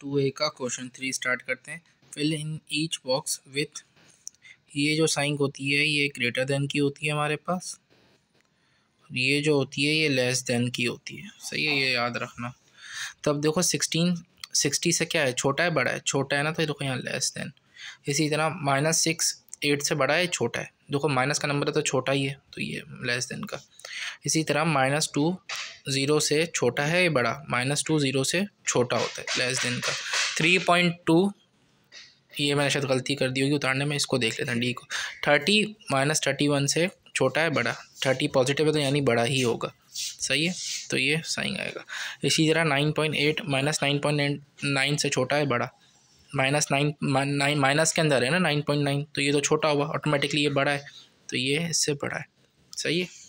to ए का question three start करते हैं fill in each box with ये जो साइन होती है ये ग्रेटर देन की होती है हमारे पास ये जो होती है ये लेस देन की होती है सही है ये याद रखना तब देखो सिक्सटीन सिक्सटी से क्या है छोटा है बड़ा है छोटा है ना तो देखो यहाँ लेस देन इसी तरह माइनस सिक्स एट से बड़ा है छोटा है देखो माइनस का नंबर है तो छोटा ही है तो ये लेस देन का इसी तरह माइनस टू ज़ीरो से छोटा है या बड़ा माइनस टू ज़ीरो से छोटा होता है लेस देन का थ्री पॉइंट टू ये मैंने शायद गलती कर दी होगी उतारने में इसको देख लेते हैं डी को थर्टी माइनस थर्टी वन से छोटा है बड़ा थर्टी पॉजिटिव है तो यानी बड़ा ही होगा सही है तो ये सही आएगा इसी तरह nine point eight minus nine point nine से छोटा है बड़ा माइनस नाइन नाइन माइनस के अंदर है ना नाइन पॉइंट नाइन तो ये तो छोटा हुआ ऑटोमेटिकली ये बड़ा है तो ये इससे बड़ा है सही है